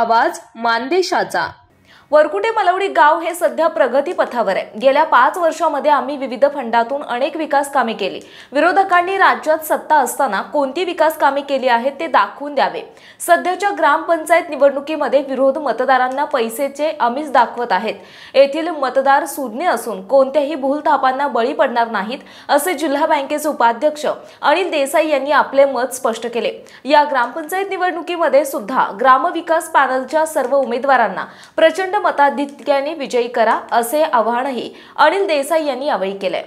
आवाज मानदेशाचा वरकुटे मलवडी गाव हे सध्या प्रगती पथावर आहे गेल्या पाच वर्षामध्ये आम्ही विविध फंडातून अनेक विकास कामे केली विरोधकांनी राज्यात सत्ता असताना कोणती विकास कामे केली आहेत ते दाखवून द्यावे सध्याच्या ग्रामपंचायत निवडणुकीमध्ये विरोध मतदारांना पैसेचे आम्हीच दाखवत आहेत येथील मतदार सुज्ञ असून कोणत्याही भूलथापांना बळी पडणार नाहीत असे जिल्हा बँकेचे उपाध्यक्ष अनिल देसाई यांनी आपले मत स्पष्ट केले या ग्रामपंचायत निवडणुकीमध्ये सुद्धा ग्रामविकास पॅनलच्या सर्व उमेदवारांना प्रचंड मताधिक्याने विजयी करा असे आवाहनही अनिल देसाई यांनी यावेळी केले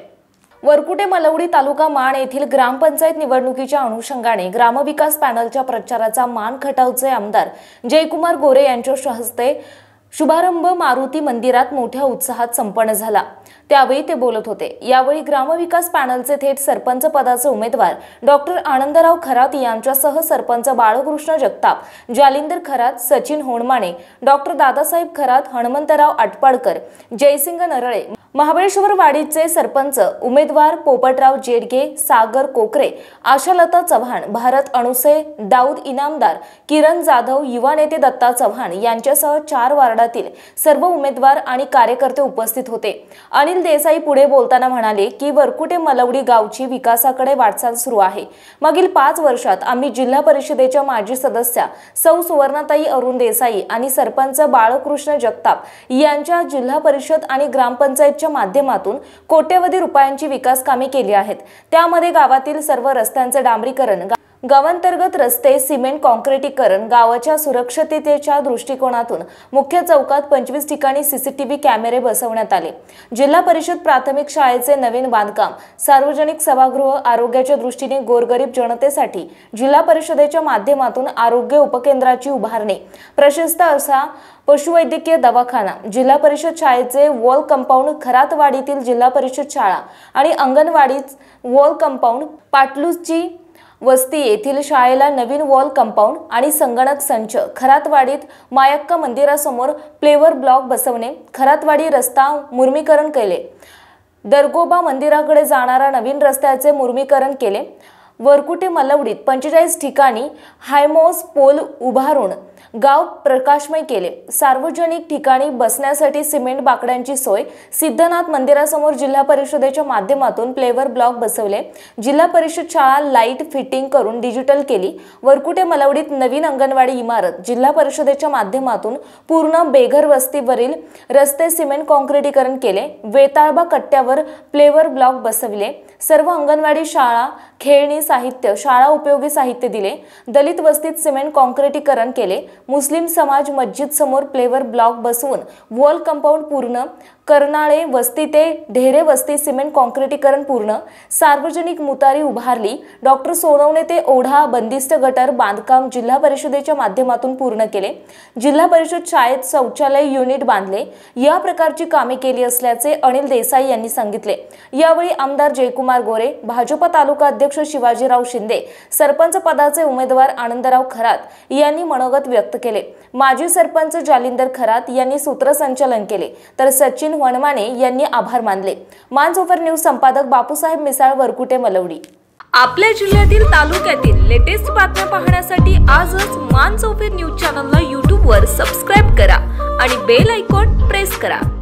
वरकुटे मलवडी तालुका माण येथील ग्रामपंचायत निवडणुकीच्या अनुषंगाने ग्रामविकास पॅनलच्या प्रचाराचा मान खटावचे आमदार जयकुमार गोरे यांच्या हस्ते शुभारंभ मारुती मंदिरात मोठ्या उत्साहात संपन्न झाला त्यावेळी ते बोलत होते यावेळी ग्रामविकास पॅनलचे थेट सरपंच पदाचे उमेदवार डॉक्टर आनंदराव खरात यांच्यासह सरपंच बाळकृष्ण जगताप जालिंदर खरात सचिन होणमाणे डॉक्टर दादासाहेब खरात हनुमंतराव आटपाडकर जयसिंग नरळे महाबळेश्वर वाडीचे सरपंच उमेदवार पोपटराव जेडगे सागर कोकरे आशालता चव्हाण भारत अणुसे दाऊद इनामदार किरण जाधव युवा नेते दत्ता चव्हाण यांच्यासह चार वार्डातील सर्व उमेदवार आणि कार्यकर्ते उपस्थित होते अनिल देसाई पुढे बोलताना म्हणाले की वरकुटे मलवडी गावची विकासाकडे वाटचाल सुरू आहे मागील पाच वर्षात आम्ही जिल्हा परिषदेच्या माजी सदस्या सौ सुवर्णाताई अरुण देसाई आणि सरपंच बाळकृष्ण जगताप यांच्या जिल्हा परिषद आणि ग्रामपंचायतच्या योजनेच्या माध्यमातून कोट्यवधी रुपयांची विकास कामे केली आहेत त्यामध्ये गावातील सर्व रस्त्यांचे डांबरीकरण गावांतर्गत रस्ते सिमेंट कॉन्क्रिटीकरण गावाच्या सुरक्षिततेच्या दृष्टिकोनातून मुख्य चौकात पंचवीस ठिकाणी सीसीटीव्ही कॅमेरे बसवण्यात आले जिल्हा परिषद प्राथमिक शाळेचे नवीन बांधकाम सार्वजनिक सभागृह आरोग्याच्या दृष्टीने गोरगरीब जनतेसाठी जिल्हा परिषदेच्या माध्यमातून आरोग्य उपकेंद्राची उभारणी प्रशस्त असा पशुवैद्यकीय दवाखाना जिल्हा परिषद शाळेचे वॉल कंपाऊंड खरातवाडीतील जिल्हा परिषद शाळा आणि अंगणवाडीच वॉल कंपाऊंड पाटलूजची वस्ती येथील शाळेला नवीन वॉल कंपाऊंड आणि संगणक संच खरातवाडीत मायक्क मंदिरासमोर प्लेवर ब्लॉक बसवणे खरातवाडी रस्ता मुर्मीकरण केले दरगोबा मंदिराकडे जाणारा नवीन रस्त्याचे मुर्मीकरण केले वरकुटे मलवडीत पंचेचाळीस ठिकाणी हायमोस पोल उभारून गाव प्रकाशमय केले सार्वजनिक ठिकाणी बसण्यासाठी सिमेंट बाकड्यांची सोय सिद्धनाथ मंदिरासमोर जिल्हा परिषदेच्या माध्यमातून प्लेवर ब्लॉक बसवले जिल्हा परिषद शाळा लाईट फिटिंग करून डिजिटल केली वरकुटे मलवडीत नवीन अंगणवाडी इमारत जिल्हा परिषदेच्या माध्यमातून पूर्ण बेघर वस्तीवरील रस्ते सिमेंट कॉन्क्रिटीकरण केले वेताळबा कट्ट्यावर प्लेवर ब्लॉक बसविले सर्व अंगणवाडी शाळा खेळणी साहित्य शाळा उपयोगी साहित्य दिले दलित वस्तीत सिमेंट कॉन्क्रिटीकरण केले मुस्लिम समाज मस्जिद समोर प्लेवर ब्लॉक बसवून वॉल कंपाऊंड पूर्ण कर्नाळे वस्ती ते ढेरे वस्ती सिमेंट कॉन्क्रिटीकरण पूर्ण सार्वजनिक मुतारी उभारली डॉक्टर सोनवणे ते ओढा बंदिस्त गटर बांधकाम जिल्हा परिषदेच्या माध्यमातून पूर्ण केले जिल्हा परिषद शाळेत शौचालय युनिट बांधले या प्रकारची कामे केली असल्याचे अनिल देसाई यांनी सांगितले यावेळी आमदार जयकुमार कुमार गोरे भाजप तालुका अध्यक्ष शिवाजीराव शिंदे सरपंच पदाचे उमेदवार आनंदराव खरात यांनी मनोगत व्यक्त केले माजी सरपंच जालिंदर खरात यांनी सूत्रसंचालन केले तर सचिन वणमाने यांनी आभार मानले मानसोफर न्यूज संपादक बापूसाहेब मिसाळ वरकुटे मलवडी आपल्या जिल्ह्यातील तालुक्यातील लेटेस्ट बातम्या पाहण्यासाठी आजच मानसोफेर न्यूज चॅनलला यूट्यूबवर सबस्क्राईब करा आणि बेल आयकॉन प्रेस करा